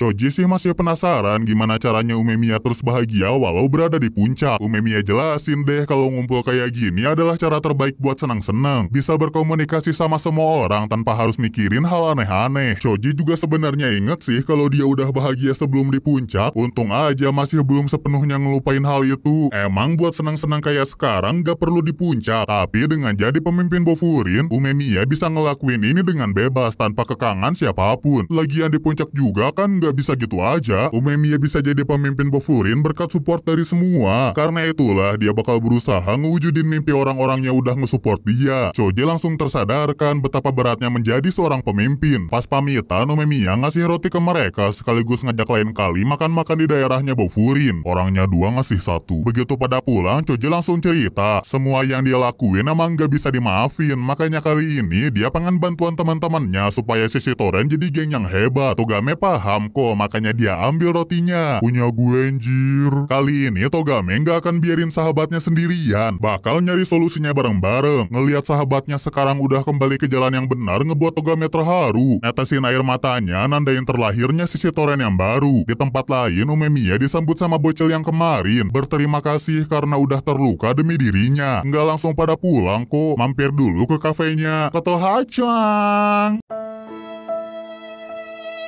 Choji sih masih penasaran gimana caranya Umemiya terus bahagia walau berada di puncak. Umemiya jelasin deh kalau ngumpul kayak gini adalah cara terbaik buat senang-senang. Bisa berkomunikasi sama semua orang tanpa harus mikirin hal aneh-aneh. Choji juga sebenarnya inget sih kalau dia udah bahagia sebelum di puncak. Untung aja masih belum sepenuhnya ngelupain hal itu emang buat senang-senang kayak sekarang gak perlu di puncak. Tapi dengan jadi pemimpin Bofurin, Umemiya bisa ngelakuin ini dengan bebas tanpa kekangan siapapun. Lagian di puncak juga kan gak bisa gitu aja. Umemiya bisa jadi pemimpin Bofurin berkat support dari semua. Karena itulah dia bakal berusaha ngewujudin mimpi orang-orang yang udah ngesupport dia. Choji langsung tersadarkan betapa beratnya menjadi seorang pemimpin. Pas pamitan, Umemiya ngasih roti ke mereka sekaligus ngajak lain kali makan-makan di daerahnya Bofurin. Orangnya dua ngasih satu. Begitu begitu pada pulang, Cojo langsung cerita. Semua yang dia lakuin emang gak bisa dimaafin. Makanya kali ini dia pengen bantuan teman-temannya supaya sisi Toren jadi geng yang hebat. Togame paham kok, makanya dia ambil rotinya. Punya gue anjir. Kali ini Togame gak akan biarin sahabatnya sendirian. Bakal nyari solusinya bareng-bareng. Ngeliat sahabatnya sekarang udah kembali ke jalan yang benar ngebuat Togame terharu. Netesin air matanya, nandain terlahirnya sisi Toren yang baru. Di tempat lain, Umemiya disambut sama bocil yang kemarin. Berterima kasih kasih karena udah terluka demi dirinya. Nggak langsung pada pulang kok, mampir dulu ke kafenya. Kata Hachang!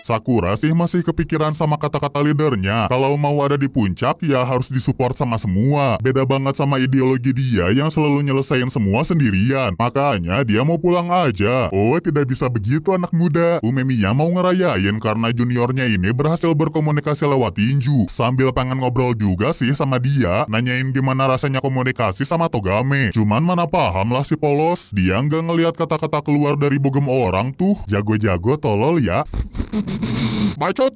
Sakura sih masih kepikiran sama kata-kata leadernya. Kalau mau ada di puncak, ya harus disupport sama semua. Beda banget sama ideologi dia yang selalu nyelesain semua sendirian. Makanya dia mau pulang aja. Oh, tidak bisa begitu anak muda. Umemiya mau ngerayain karena juniornya ini berhasil berkomunikasi lewat tinju. Sambil pengen ngobrol juga sih sama dia, nanyain gimana rasanya komunikasi sama Togame. Cuman mana paham lah si polos. Dia nggak ngelihat kata-kata keluar dari bogem orang tuh. Jago-jago tolol ya. Bái chốt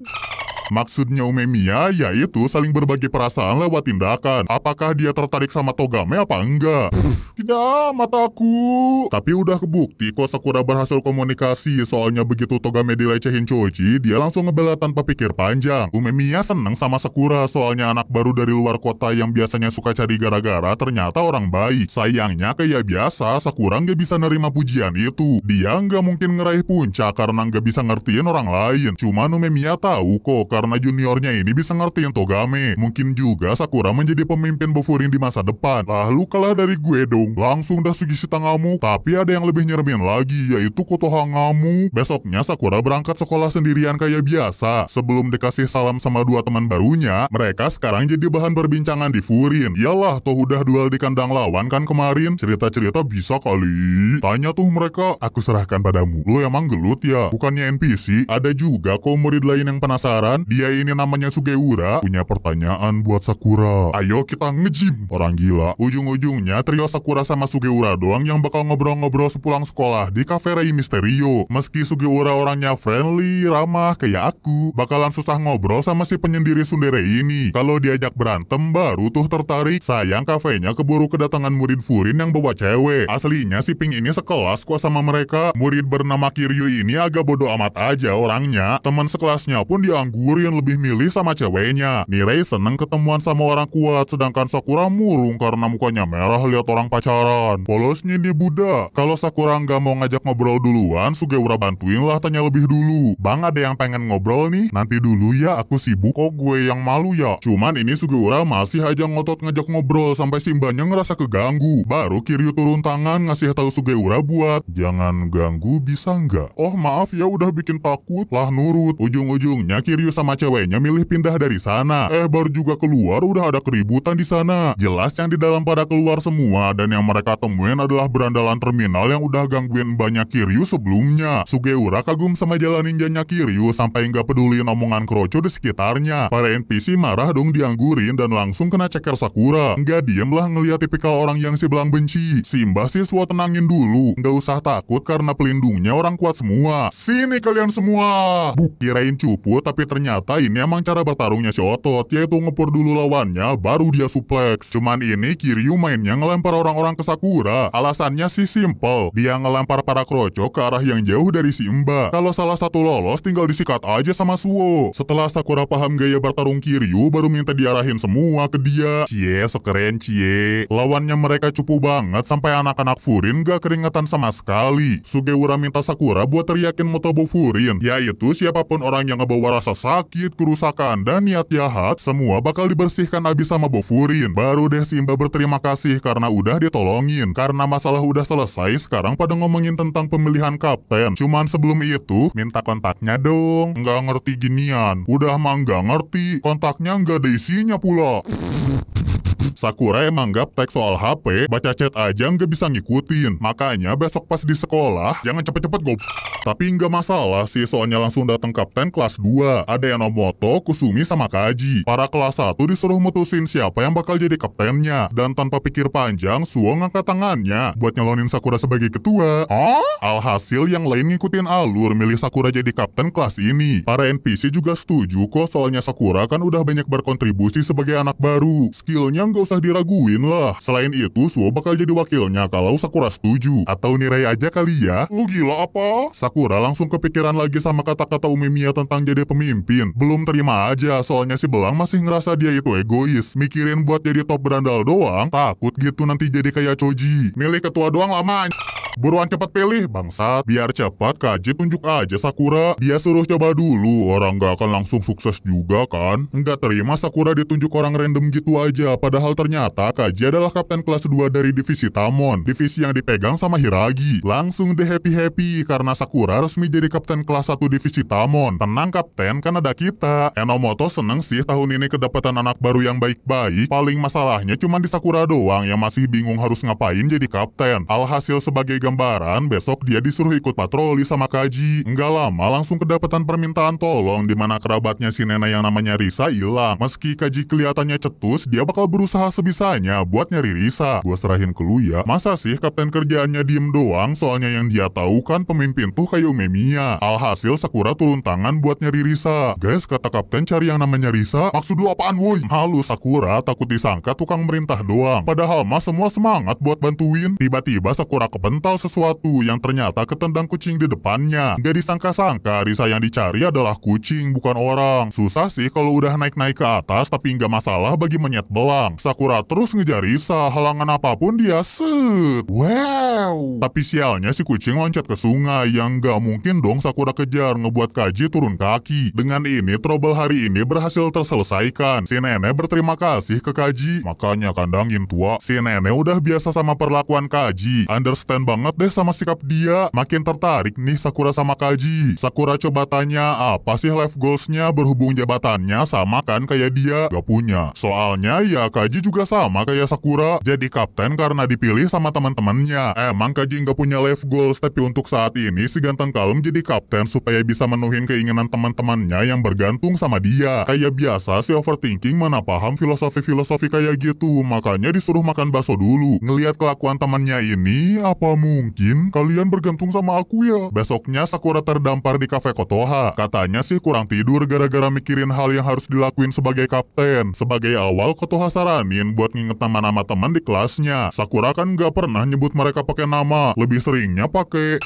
Maksudnya Umemiya yaitu saling berbagi perasaan lewat tindakan. Apakah dia tertarik sama Togame apa enggak? Tidak, mataku. Tapi udah kebukti kok Sakura berhasil komunikasi. Soalnya begitu Togame dilecehin Choji, dia langsung ngebela tanpa pikir panjang. Umemiya seneng sama Sakura soalnya anak baru dari luar kota yang biasanya suka cari gara-gara ternyata orang baik. Sayangnya kayak biasa, Sakura nggak bisa nerima pujian itu. Dia nggak mungkin ngeraih puncak karena nggak bisa ngertiin orang lain. Cuma Umemiya tahu kok karena juniornya ini bisa ngertiin Togame. Mungkin juga Sakura menjadi pemimpin Bofurin di masa depan. Lah lu kalah dari gue dong. Langsung dah Sugishita tangamu. Tapi ada yang lebih nyermin lagi, yaitu kotohangamu. Besoknya Sakura berangkat sekolah sendirian kayak biasa. Sebelum dikasih salam sama dua teman barunya, mereka sekarang jadi bahan perbincangan di Furin. Yalah, toh udah duel di kandang lawan kan kemarin. Cerita-cerita bisa kali. Tanya tuh mereka, aku serahkan padamu. Lu emang gelut ya? Bukannya NPC? Ada juga kok murid lain yang penasaran? Dia ini namanya Sugeura punya pertanyaan buat Sakura. Ayo kita ngejim. Orang gila. Ujung-ujungnya trio Sakura sama Sugeura doang yang bakal ngobrol-ngobrol sepulang sekolah di Cafe Rei Misterio. Meski Sugeura orangnya friendly, ramah kayak aku, bakalan susah ngobrol sama si penyendiri Sundere ini. Kalau diajak berantem baru tuh tertarik. Sayang kafenya keburu kedatangan murid Furin yang bawa cewek. Aslinya si Pink ini sekelas kuasa sama mereka. Murid bernama Kiryu ini agak bodoh amat aja orangnya. Teman sekelasnya pun dianggur yang lebih milih sama ceweknya. Nirei seneng ketemuan sama orang kuat, sedangkan Sakura murung karena mukanya merah lihat orang pacaran. Polosnya dia Buddha. Kalau Sakura nggak mau ngajak ngobrol duluan, Sugeura bantuin lah tanya lebih dulu. Bang ada yang pengen ngobrol nih? Nanti dulu ya, aku sibuk kok gue yang malu ya. Cuman ini Sugeura masih aja ngotot ngajak ngobrol sampai simbanya ngerasa keganggu. Baru Kiryu turun tangan ngasih tahu Sugeura buat, jangan ganggu bisa nggak? Oh maaf ya udah bikin takut. Lah nurut. Ujung-ujungnya Kiryu sama sama ceweknya milih pindah dari sana. Eh baru juga keluar udah ada keributan di sana. Jelas yang di dalam pada keluar semua dan yang mereka temuin adalah berandalan terminal yang udah gangguin banyak Kiryu sebelumnya. Sugeura kagum sama jalan ninjanya Kiryu sampai nggak peduli omongan Kroco di sekitarnya. Para NPC marah dong dianggurin dan langsung kena ceker Sakura. Nggak diem lah ngeliat tipikal orang yang si belang benci. Simba siswa tenangin dulu, nggak usah takut karena pelindungnya orang kuat semua. Sini kalian semua! Buk kirain cupu tapi ternyata ternyata ini emang cara bertarungnya si Otot, yaitu ngepur dulu lawannya, baru dia suplex. Cuman ini Kiryu mainnya ngelempar orang-orang ke Sakura. Alasannya sih simple, dia ngelempar para kroco ke arah yang jauh dari si Mba. Kalau salah satu lolos, tinggal disikat aja sama Suo. Setelah Sakura paham gaya bertarung Kiryu, baru minta diarahin semua ke dia. Cie, sekeren cie. Lawannya mereka cupu banget sampai anak-anak Furin gak keringetan sama sekali. Sugewura minta Sakura buat teriakin Motobo Furin, yaitu siapapun orang yang ngebawa rasa sakit sakit, kerusakan, dan niat jahat, semua bakal dibersihkan abis sama Bofurin. Baru deh Simba berterima kasih karena udah ditolongin. Karena masalah udah selesai, sekarang pada ngomongin tentang pemilihan kapten. Cuman sebelum itu, minta kontaknya dong. Nggak ngerti ginian. Udah mah nggak ngerti. Kontaknya nggak ada isinya pula. Sakura emang gaptek soal HP, baca chat aja nggak bisa ngikutin. Makanya besok pas di sekolah, jangan cepet-cepet go. Tapi nggak masalah sih, soalnya langsung dateng kapten kelas 2. Ada Yanomoto, Kusumi, sama Kaji. Para kelas 1 disuruh mutusin siapa yang bakal jadi kaptennya. Dan tanpa pikir panjang, Suo ngangkat tangannya buat nyalonin Sakura sebagai ketua. Huh? Alhasil yang lain ngikutin alur milih Sakura jadi kapten kelas ini. Para NPC juga setuju kok soalnya Sakura kan udah banyak berkontribusi sebagai anak baru. Skillnya gak usah diraguin lah. Selain itu, Suo bakal jadi wakilnya kalau Sakura setuju. Atau Nirai aja kali ya. Lu gila apa? Sakura langsung kepikiran lagi sama kata-kata Umemiya tentang jadi pemimpin. Belum terima aja, soalnya si Belang masih ngerasa dia itu egois. Mikirin buat jadi top berandal doang, takut gitu nanti jadi kayak Choji. Milih ketua doang lama. Buruan cepat pilih, bangsat. Biar cepat Kaji tunjuk aja Sakura. Dia suruh coba dulu, orang gak akan langsung sukses juga kan? Nggak terima Sakura ditunjuk orang random gitu aja, padahal ternyata Kaji adalah kapten kelas 2 dari divisi Tamon, divisi yang dipegang sama Hiragi. Langsung deh happy-happy, karena Sakura resmi jadi kapten kelas 1 divisi Tamon. Tenang kapten, kan ada kita. Enomoto seneng sih tahun ini kedapatan anak baru yang baik-baik, paling masalahnya cuma di Sakura doang yang masih bingung harus ngapain jadi kapten. Alhasil sebagai gambaran, besok dia disuruh ikut patroli sama Kaji. Enggak lama langsung kedapatan permintaan tolong di mana kerabatnya si Nena yang namanya Risa hilang. Meski Kaji kelihatannya cetus, dia bakal berusaha sebisanya buat nyari Risa. Gua serahin ke lu ya, masa sih kapten kerjaannya diem doang soalnya yang dia tahu kan pemimpin tuh kayak Umemiya. Alhasil Sakura turun tangan buat nyari Risa. Guys, kata kapten cari yang namanya Risa, maksud lu apaan woi? Halus Sakura takut disangka tukang merintah doang. Padahal mah semua semangat buat bantuin. Tiba-tiba Sakura kepental sesuatu yang ternyata ketendang kucing di depannya. Gak disangka-sangka Risa yang dicari adalah kucing, bukan orang. Susah sih kalau udah naik-naik ke atas tapi nggak masalah bagi menyet belang. Sakura terus ngejar Risa, halangan apapun dia set. Wow! Tapi sialnya si kucing loncat ke sungai yang nggak mungkin dong Sakura kejar ngebuat Kaji turun kaki. Dengan ini trouble hari ini berhasil terselesaikan. Si nenek berterima kasih ke Kaji. Makanya kandangin tua, si nenek udah biasa sama perlakuan Kaji. Understand banget banget deh sama sikap dia. Makin tertarik nih Sakura sama Kaji. Sakura coba tanya apa sih life goalsnya berhubung jabatannya sama kan kayak dia? Gak punya. Soalnya ya Kaji juga sama kayak Sakura. Jadi kapten karena dipilih sama teman-temannya. Emang Kaji nggak punya life goals tapi untuk saat ini si Ganteng kalem jadi kapten supaya bisa menuhin keinginan teman-temannya yang bergantung sama dia. Kayak biasa si overthinking mana paham filosofi-filosofi kayak gitu. Makanya disuruh makan bakso dulu. Ngeliat kelakuan temannya ini apa apamu mungkin kalian bergantung sama aku ya. Besoknya Sakura terdampar di kafe Kotoha. Katanya sih kurang tidur gara-gara mikirin hal yang harus dilakuin sebagai kapten. Sebagai awal, Kotoha saranin buat nginget nama-nama teman di kelasnya. Sakura kan nggak pernah nyebut mereka pakai nama, lebih seringnya pakai...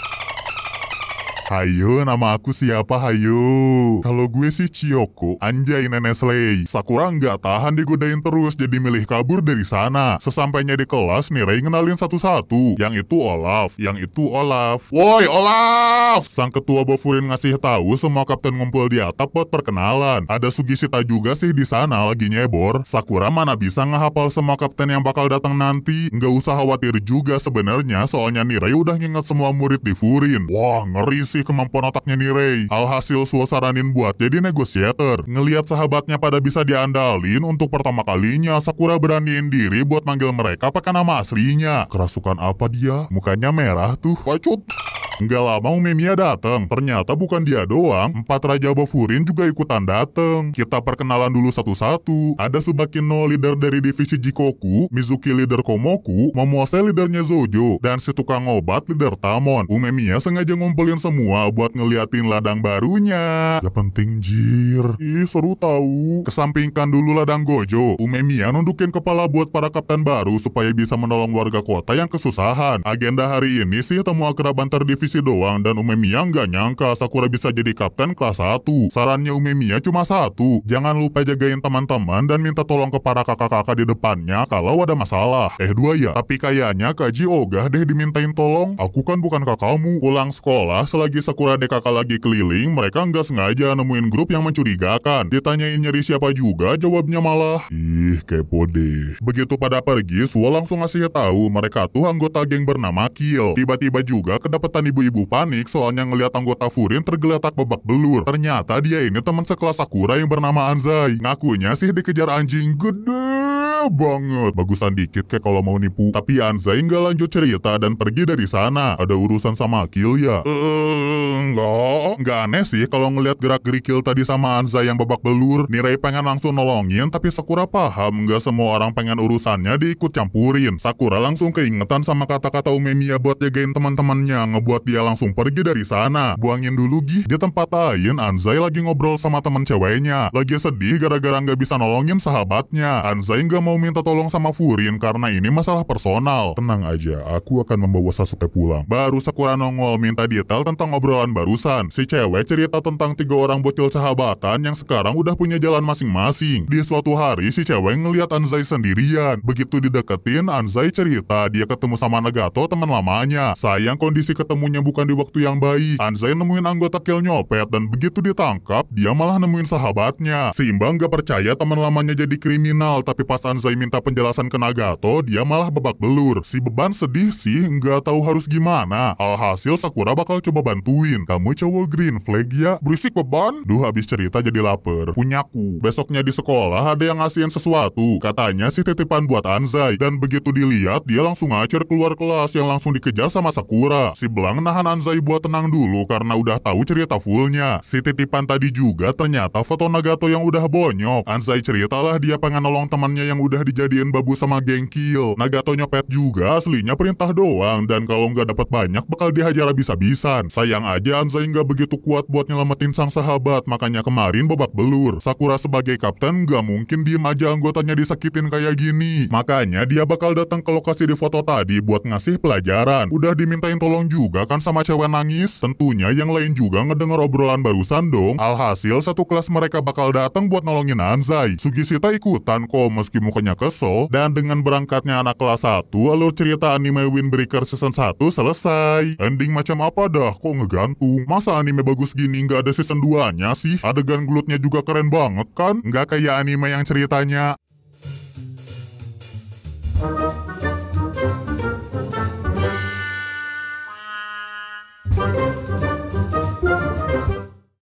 Hayo, nama aku siapa Hayo? Kalau gue si Chiyoko, anjay nenek Slay. Sakura nggak tahan digodain terus, jadi milih kabur dari sana. Sesampainya di kelas, Mirai ngenalin satu-satu. Yang itu Olaf, yang itu Olaf. Woi Olaf! Sang ketua Bofurin ngasih tahu semua kapten ngumpul di atap buat perkenalan. Ada Sugishita juga sih di sana lagi nyebor. Sakura mana bisa ngehafal semua kapten yang bakal datang nanti? Nggak usah khawatir juga sebenarnya, soalnya nira udah nginget semua murid di Furin. Wah, ngeri sih ngasih kemampuan otaknya nih Ray. Alhasil Suo saranin buat jadi negosiator. Ngeliat sahabatnya pada bisa diandalin untuk pertama kalinya Sakura beraniin diri buat manggil mereka pakai nama aslinya. Kerasukan apa dia? Mukanya merah tuh. Wacut. Nggak lama Umemia datang. Ternyata bukan dia doang, empat Raja Bofurin juga ikutan datang. Kita perkenalan dulu satu-satu. Ada Subakino leader dari divisi Jikoku, Mizuki leader Komoku, Momose leadernya Zojo, dan si tukang obat leader Tamon. Umemia sengaja ngumpulin semua buat ngeliatin ladang barunya. Ya penting jir. Ih seru tahu. Kesampingkan dulu ladang Gojo. Umemia nundukin kepala buat para kapten baru supaya bisa menolong warga kota yang kesusahan. Agenda hari ini sih temu akraban terdivisi posisi doang dan Umemiya nggak nyangka Sakura bisa jadi kapten kelas 1. Sarannya Umemiya cuma satu, jangan lupa jagain teman-teman dan minta tolong kepada kakak-kakak di depannya kalau ada masalah. Eh dua ya, tapi kayaknya Kaji Ogah deh dimintain tolong. Aku kan bukan kakakmu. Pulang sekolah selagi Sakura kakak lagi keliling, mereka nggak sengaja nemuin grup yang mencurigakan. Ditanyain nyari siapa juga, jawabnya malah, ih kepo deh. Begitu pada pergi, Suo langsung ngasih tahu mereka tuh anggota geng bernama Kill. Tiba-tiba juga kedapetan ibu ibu panik soalnya ngelihat anggota Furin tergeletak babak belur. Ternyata dia ini teman sekelas Sakura yang bernama Anzai. Ngakunya sih dikejar anjing gede banget. Bagusan dikit kayak kalau mau nipu. Tapi Anzai nggak lanjut cerita dan pergi dari sana. Ada urusan sama Akil ya? Enggak eh, nggak. aneh sih kalau ngelihat gerak-gerik Kill tadi sama Anzai yang babak belur. Nirai pengen langsung nolongin tapi Sakura paham nggak semua orang pengen urusannya diikut campurin. Sakura langsung keingetan sama kata-kata Umemiya buat jagain teman-temannya ngebuat dia langsung pergi dari sana. Buangin dulu Gih, di tempat lain Anzai lagi ngobrol sama teman ceweknya. Lagi sedih gara-gara nggak bisa nolongin sahabatnya. Anzai nggak mau minta tolong sama Furin karena ini masalah personal. Tenang aja, aku akan membawa Sasuke pulang. Baru Sakura nongol minta detail tentang obrolan barusan. Si cewek cerita tentang tiga orang bocil sahabatan yang sekarang udah punya jalan masing-masing. Di suatu hari si cewek ngeliat Anzai sendirian. Begitu dideketin, Anzai cerita dia ketemu sama Nagato teman lamanya. Sayang kondisi ketemunya bukan di waktu yang baik. Anzai nemuin anggota kill nyopet dan begitu ditangkap, dia malah nemuin sahabatnya. Si gak percaya teman lamanya jadi kriminal, tapi pas Anzai minta penjelasan ke Nagato, dia malah bebak belur. Si beban sedih sih, nggak tahu harus gimana. Alhasil Sakura bakal coba bantuin. Kamu cowok green flag ya? Berisik beban? Duh, habis cerita jadi lapar. Punyaku. Besoknya di sekolah ada yang ngasihin sesuatu. Katanya si titipan buat Anzai. Dan begitu dilihat, dia langsung ngacer keluar kelas yang langsung dikejar sama Sakura. Si Belang nahan Anzai buat tenang dulu karena udah tahu cerita fullnya. Si titipan tadi juga ternyata foto Nagato yang udah bonyok. Anzai ceritalah dia pengen nolong temannya yang udah dijadiin babu sama geng Kill. Nagato nyopet juga aslinya perintah doang dan kalau nggak dapat banyak bakal dihajar abis-abisan. Sayang aja Anzai nggak begitu kuat buat nyelamatin sang sahabat makanya kemarin babak belur. Sakura sebagai kapten nggak mungkin diem aja anggotanya disakitin kayak gini. Makanya dia bakal datang ke lokasi di foto tadi buat ngasih pelajaran. Udah dimintain tolong juga misalkan sama cewek nangis, tentunya yang lain juga ngedenger obrolan barusan dong. Alhasil satu kelas mereka bakal datang buat nolongin Anzai. Sugisita ikutan kok meski mukanya kesel dan dengan berangkatnya anak kelas 1, alur cerita anime Windbreaker season 1 selesai. Ending macam apa dah, kok ngegantung? Masa anime bagus gini nggak ada season 2-nya sih? Adegan gelutnya juga keren banget kan? Nggak kayak anime yang ceritanya